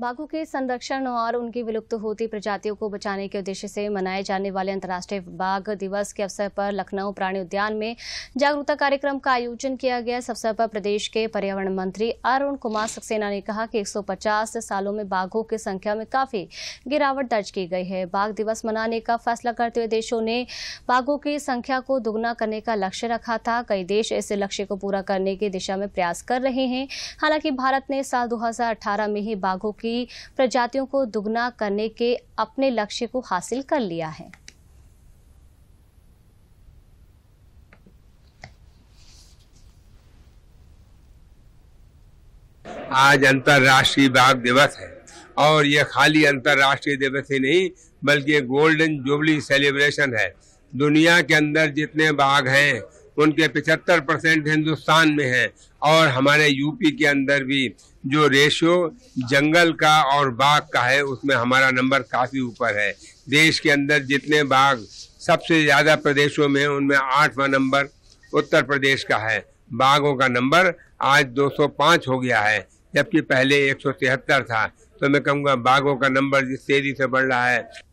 बाघों के संरक्षण और उनकी विलुप्त होती प्रजातियों को बचाने के उद्देश्य से मनाए जाने वाले अंतर्राष्ट्रीय बाघ दिवस के अवसर पर लखनऊ प्राणी उद्यान में जागरूकता कार्यक्रम का आयोजन किया गया इस अवसर पर प्रदेश के पर्यावरण मंत्री अरुण कुमार सक्सेना ने कहा कि 150 सालों में बाघों की संख्या में काफी गिरावट दर्ज की गई है बाघ दिवस मनाने का फैसला करते हुए देशों ने बाघों की संख्या को दुगुना करने का लक्ष्य रखा था कई देश इस लक्ष्य को पूरा करने की दिशा में प्रयास कर रहे हैं हालांकि भारत ने साल दो में ही बाघों की भी प्रजातियों को दुगना करने के अपने लक्ष्य को हासिल कर लिया है आज अंतर्राष्ट्रीय बाघ दिवस है और यह खाली अंतर्राष्ट्रीय दिवस ही नहीं बल्कि गोल्डन जुबली सेलिब्रेशन है दुनिया के अंदर जितने बाघ हैं उनके 75 परसेंट हिंदुस्तान में है और हमारे यूपी के अंदर भी जो रेशियो जंगल का और बाघ का है उसमें हमारा नंबर काफ़ी ऊपर है देश के अंदर जितने बाघ सबसे ज़्यादा प्रदेशों में उनमें आठवां नंबर उत्तर प्रदेश का है बाघों का नंबर आज 205 हो गया है जबकि पहले एक था तो मैं कहूँगा बाघों का नंबर जिस तेज़ी से बढ़ रहा है